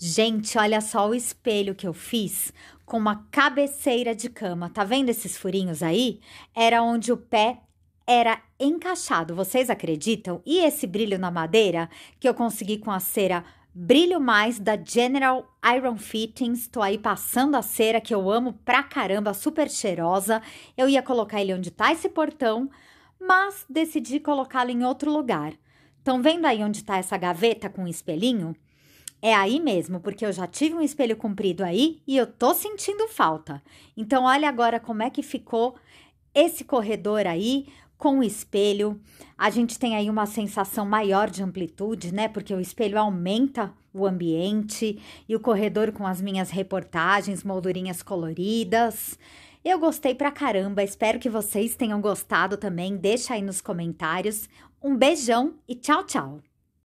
Gente, olha só o espelho que eu fiz com uma cabeceira de cama. Tá vendo esses furinhos aí? Era onde o pé era encaixado. Vocês acreditam? E esse brilho na madeira que eu consegui com a cera Brilho Mais da General Iron Fittings. Tô aí passando a cera que eu amo pra caramba, super cheirosa. Eu ia colocar ele onde tá esse portão, mas decidi colocá-lo em outro lugar. Estão vendo aí onde tá essa gaveta com o espelhinho? É aí mesmo, porque eu já tive um espelho comprido aí e eu tô sentindo falta. Então, olha agora como é que ficou esse corredor aí com o espelho. A gente tem aí uma sensação maior de amplitude, né? Porque o espelho aumenta o ambiente e o corredor com as minhas reportagens, moldurinhas coloridas. Eu gostei pra caramba, espero que vocês tenham gostado também. Deixa aí nos comentários. Um beijão e tchau, tchau!